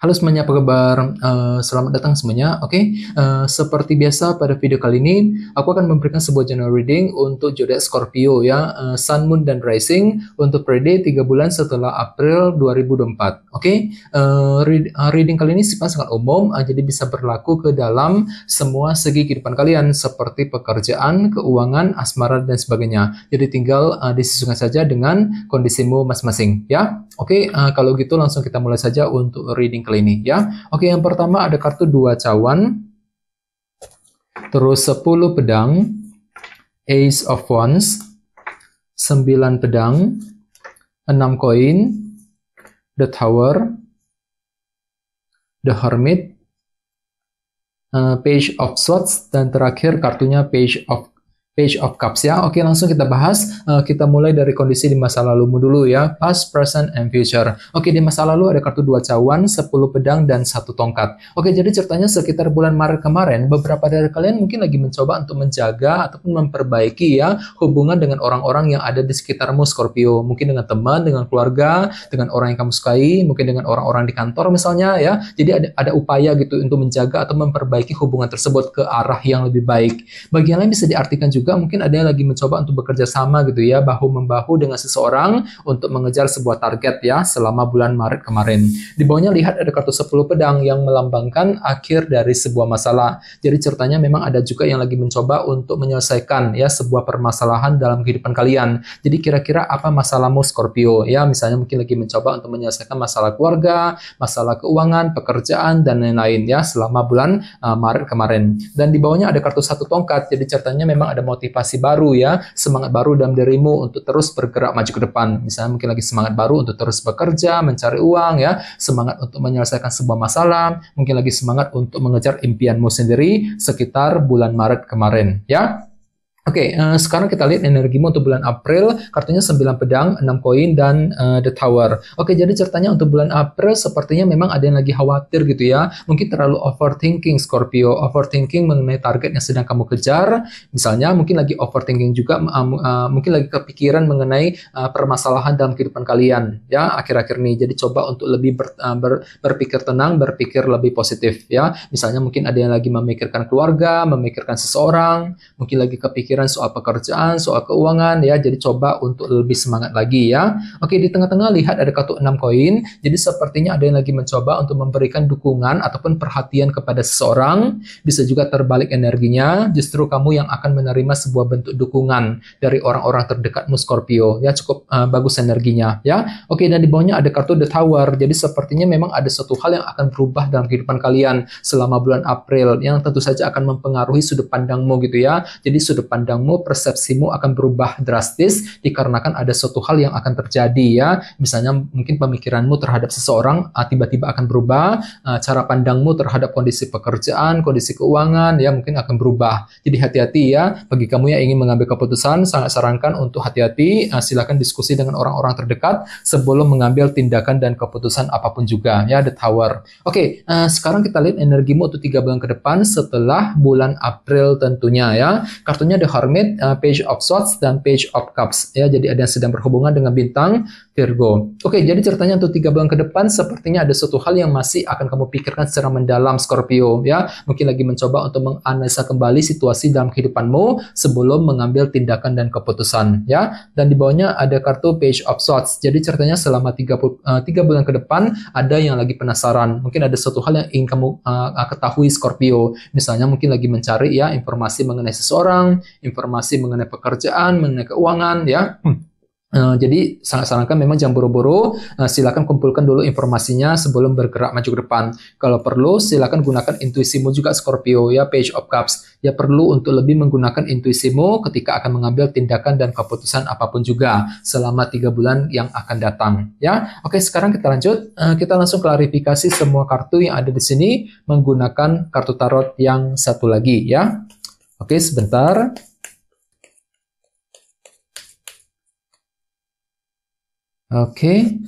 Halo semuanya, apa kabar? Uh, selamat datang semuanya. Oke, okay? uh, eh, seperti biasa pada video kali ini, aku akan memberikan sebuah general reading untuk zodiak Scorpio ya, uh, Sun, Moon, dan Rising untuk periode 3 bulan setelah April 2024. Oke, okay? uh, reading kali ini sifat sangat umum, uh, jadi bisa berlaku ke dalam semua segi kehidupan kalian seperti pekerjaan, keuangan, asmara, dan sebagainya. Jadi tinggal uh, disesuaikan saja dengan kondisimu masing-masing ya. Oke, okay? uh, kalau gitu langsung kita mulai saja untuk reading kali ini ya. Oke, yang pertama ada kartu dua cawan, terus 10 pedang, Ace of Wands, 9 pedang, 6 koin, The Tower, The Hermit, uh, Page of Swords, dan terakhir kartunya Page of Page of Cups ya. Oke, langsung kita bahas. Uh, kita mulai dari kondisi di masa lalumu dulu ya. Past, present, and future. Oke, di masa lalu ada kartu dua cawan, 10 pedang, dan satu tongkat. Oke, jadi ceritanya sekitar bulan Maret kemarin, beberapa dari kalian mungkin lagi mencoba untuk menjaga ataupun memperbaiki ya hubungan dengan orang-orang yang ada di sekitarmu Scorpio. Mungkin dengan teman, dengan keluarga, dengan orang yang kamu sukai, mungkin dengan orang-orang di kantor misalnya ya. Jadi ada, ada upaya gitu untuk menjaga atau memperbaiki hubungan tersebut ke arah yang lebih baik. Bagian lain bisa diartikan juga juga mungkin ada yang lagi mencoba untuk bekerja sama gitu ya, bahu membahu dengan seseorang untuk mengejar sebuah target ya selama bulan Maret kemarin. Di bawahnya lihat ada kartu 10 pedang yang melambangkan akhir dari sebuah masalah. Jadi ceritanya memang ada juga yang lagi mencoba untuk menyelesaikan ya sebuah permasalahan dalam kehidupan kalian. Jadi kira-kira apa masalahmu Scorpio ya, misalnya mungkin lagi mencoba untuk menyelesaikan masalah keluarga, masalah keuangan, pekerjaan dan lain-lain ya selama bulan uh, Maret kemarin. Dan di bawahnya ada kartu satu tongkat. Jadi ceritanya memang ada motivasi baru ya, semangat baru dalam dirimu untuk terus bergerak maju ke depan. Misalnya mungkin lagi semangat baru untuk terus bekerja, mencari uang ya, semangat untuk menyelesaikan sebuah masalah, mungkin lagi semangat untuk mengejar impianmu sendiri sekitar bulan Maret kemarin ya. Oke, okay, uh, eh, sekarang kita lihat energimu untuk bulan April, kartunya 9 pedang, 6 koin, dan uh, The Tower. Oke, okay, jadi ceritanya untuk bulan April sepertinya memang ada yang lagi khawatir gitu ya. Mungkin terlalu overthinking Scorpio, overthinking mengenai target yang sedang kamu kejar. Misalnya mungkin lagi overthinking juga, uh, uh, mungkin lagi kepikiran mengenai uh, permasalahan dalam kehidupan kalian ya akhir-akhir ini. Jadi coba untuk lebih ber, uh, ber, berpikir tenang, berpikir lebih positif ya. Misalnya mungkin ada yang lagi memikirkan keluarga, memikirkan seseorang, mungkin lagi kepikiran pikiran soal pekerjaan, soal keuangan ya. Jadi coba untuk lebih semangat lagi ya. Oke, di tengah-tengah lihat ada kartu 6 koin. Jadi sepertinya ada yang lagi mencoba untuk memberikan dukungan ataupun perhatian kepada seseorang. Bisa juga terbalik energinya, justru kamu yang akan menerima sebuah bentuk dukungan dari orang-orang terdekatmu Scorpio. Ya cukup uh, bagus energinya ya. Oke, dan di bawahnya ada kartu The Tower. Jadi sepertinya memang ada satu hal yang akan berubah dalam kehidupan kalian selama bulan April yang tentu saja akan mempengaruhi sudut pandangmu gitu ya. Jadi sudut pandang pandangmu, persepsimu akan berubah drastis dikarenakan ada suatu hal yang akan terjadi ya. Misalnya mungkin pemikiranmu terhadap seseorang ah, tiba-tiba akan berubah, ah, cara pandangmu terhadap kondisi pekerjaan, kondisi keuangan ya mungkin akan berubah. Jadi hati-hati ya bagi kamu yang ingin mengambil keputusan sangat sarankan untuk hati-hati uh, silakan diskusi dengan orang-orang terdekat sebelum mengambil tindakan dan keputusan apapun juga ya the tower. Oke, okay, uh, sekarang kita lihat energimu untuk tiga bulan ke depan setelah bulan April tentunya ya. Kartunya the Hermit, uh, eh, Page of Swords, dan Page of Cups. Ya, jadi ada yang sedang berhubungan dengan bintang Virgo. Oke, jadi ceritanya untuk tiga bulan ke depan sepertinya ada suatu hal yang masih akan kamu pikirkan secara mendalam Scorpio. Ya, mungkin lagi mencoba untuk menganalisa kembali situasi dalam kehidupanmu sebelum mengambil tindakan dan keputusan. Ya, dan di bawahnya ada kartu Page of Swords. Jadi ceritanya selama tiga, uh, tiga bulan ke depan ada yang lagi penasaran. Mungkin ada suatu hal yang ingin kamu uh, ketahui Scorpio. Misalnya mungkin lagi mencari ya informasi mengenai seseorang, informasi mengenai pekerjaan, mengenai keuangan, ya. Uh, jadi sangat sarankan memang jangan buru-buru, uh, silakan kumpulkan dulu informasinya sebelum bergerak maju ke depan. Kalau perlu, silakan gunakan intuisimu juga Scorpio ya Page of Cups. Ya perlu untuk lebih menggunakan intuisimu ketika akan mengambil tindakan dan keputusan apapun juga selama tiga bulan yang akan datang. Ya, oke sekarang kita lanjut, uh, kita langsung klarifikasi semua kartu yang ada di sini menggunakan kartu tarot yang satu lagi ya. Oke sebentar. okay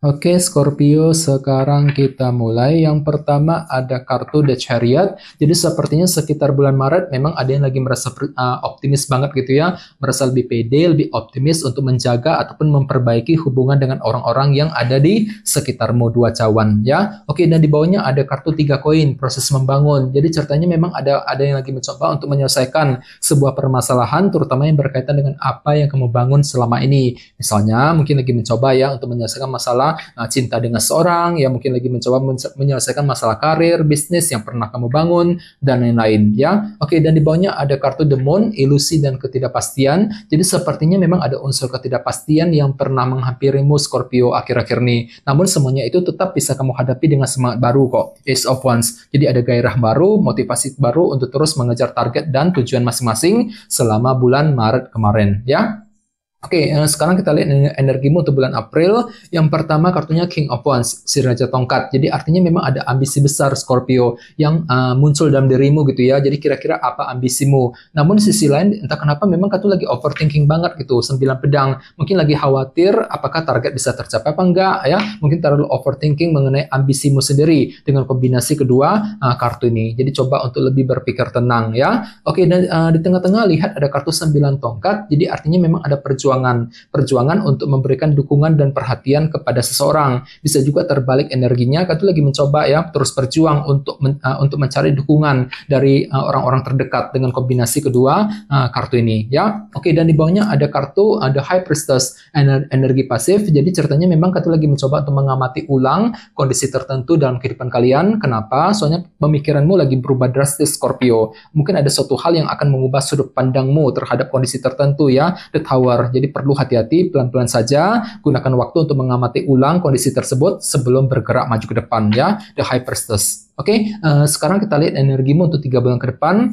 Oke Scorpio, sekarang kita mulai. Yang pertama ada kartu The Chariot. Jadi sepertinya sekitar bulan Maret memang ada yang lagi merasa uh, optimis banget gitu ya. Merasa lebih pede, lebih optimis untuk menjaga ataupun memperbaiki hubungan dengan orang-orang yang ada di sekitarmu dua cawan ya. Oke dan di bawahnya ada kartu tiga koin, proses membangun. Jadi ceritanya memang ada ada yang lagi mencoba untuk menyelesaikan sebuah permasalahan terutama yang berkaitan dengan apa yang kamu bangun selama ini. Misalnya mungkin lagi mencoba ya untuk menyelesaikan masalah uh, cinta dengan seorang, yang mungkin lagi mencoba menyelesaikan masalah karir, bisnis yang pernah kamu bangun dan lain-lain ya. Oke, okay, dan di bawahnya ada kartu The Moon, ilusi dan ketidakpastian. Jadi sepertinya memang ada unsur ketidakpastian yang pernah menghampirimu Scorpio akhir-akhir ini. Namun semuanya itu tetap bisa kamu hadapi dengan semangat baru kok. Ace of Wands. Jadi ada gairah baru, motivasi baru untuk terus mengejar target dan tujuan masing-masing selama bulan Maret kemarin ya. Oke, okay, eh, sekarang kita lihat energimu untuk bulan April. Yang pertama kartunya King of Wands, si Raja Tongkat. Jadi artinya memang ada ambisi besar Scorpio yang uh, muncul dalam dirimu gitu ya. Jadi kira-kira apa ambisimu. Namun di sisi lain, entah kenapa memang kartu lagi overthinking banget gitu. Sembilan pedang. Mungkin lagi khawatir apakah target bisa tercapai apa enggak ya. Mungkin terlalu overthinking mengenai ambisimu sendiri. Dengan kombinasi kedua uh, kartu ini. Jadi coba untuk lebih berpikir tenang ya. Oke, okay, dan uh, di tengah-tengah lihat ada kartu sembilan tongkat. Jadi artinya memang ada perjuangan perjuangan. Perjuangan untuk memberikan dukungan dan perhatian kepada seseorang. Bisa juga terbalik energinya, Katu lagi mencoba ya terus berjuang untuk men, uh, untuk mencari dukungan dari orang eh, orang-orang terdekat dengan kombinasi kedua uh, kartu ini ya. Oke, dan di bawahnya ada kartu ada High Priestess ener energi pasif. Jadi ceritanya memang Katu lagi mencoba untuk mengamati ulang kondisi tertentu dalam kehidupan kalian. Kenapa? Soalnya pemikiranmu lagi berubah drastis Scorpio. Mungkin ada suatu hal yang akan mengubah sudut pandangmu terhadap kondisi tertentu ya, The Tower. Jadi jadi perlu hati-hati, pelan-pelan saja, gunakan waktu untuk mengamati ulang kondisi tersebut sebelum bergerak maju ke depan ya, the hyperstus. Oke, okay? uh, eh, sekarang kita lihat energimu untuk tiga bulan ke depan.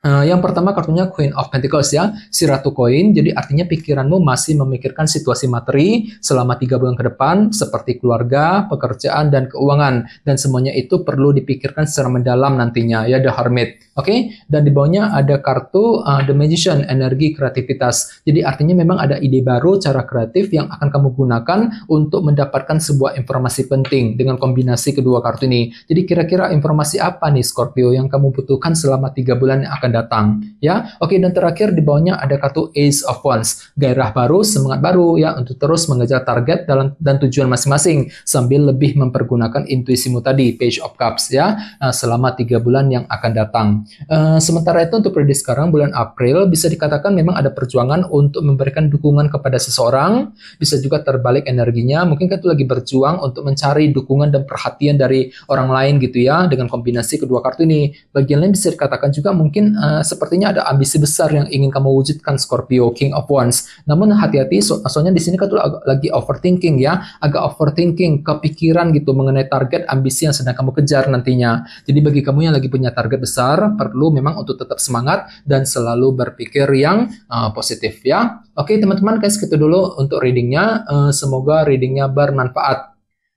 Eh, yang pertama kartunya Queen of Pentacles ya, si Ratu Koin. Jadi artinya pikiranmu masih memikirkan situasi materi selama tiga bulan ke depan, seperti keluarga, pekerjaan, dan keuangan. Dan semuanya itu perlu dipikirkan secara mendalam nantinya ya, The Hermit. Oke, okay? dan di bawahnya ada kartu uh, The Magician, energi kreativitas. Jadi artinya memang ada ide baru, cara kreatif yang akan kamu gunakan untuk mendapatkan sebuah informasi penting dengan kombinasi kedua kartu ini. Jadi kira-kira informasi apa nih Scorpio yang kamu butuhkan selama tiga bulan yang akan akan datang ya. Oke dan terakhir di bawahnya ada kartu Ace of Wands, gairah baru, semangat baru ya untuk terus mengejar target dalam dan tujuan masing-masing sambil lebih mempergunakan intuisimu tadi Page of Cups ya eh, selama tiga bulan yang akan datang. Uh, sementara itu untuk periode sekarang bulan April bisa dikatakan memang ada perjuangan untuk memberikan dukungan kepada seseorang, bisa juga terbalik energinya, mungkin kan itu lagi berjuang untuk mencari dukungan dan perhatian dari orang lain gitu ya dengan kombinasi kedua kartu ini. Bagian lain bisa dikatakan juga mungkin uh, sepertinya ada ambisi besar yang ingin kamu wujudkan Scorpio King of Wands. Namun hati-hati, so soalnya di sini kan lagi overthinking ya, agak overthinking, kepikiran gitu mengenai target ambisi yang sedang kamu kejar nantinya. Jadi bagi kamu yang lagi punya target besar, perlu memang untuk tetap semangat dan selalu berpikir yang uh, positif ya. Oke teman-teman, guys, gitu dulu untuk readingnya. Uh, semoga readingnya bermanfaat.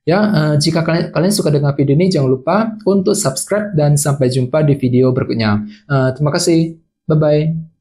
Ya, eh, jika kalian, suka dengan video ini, jangan lupa untuk subscribe dan sampai jumpa di video berikutnya. Eh, terima kasih, bye bye.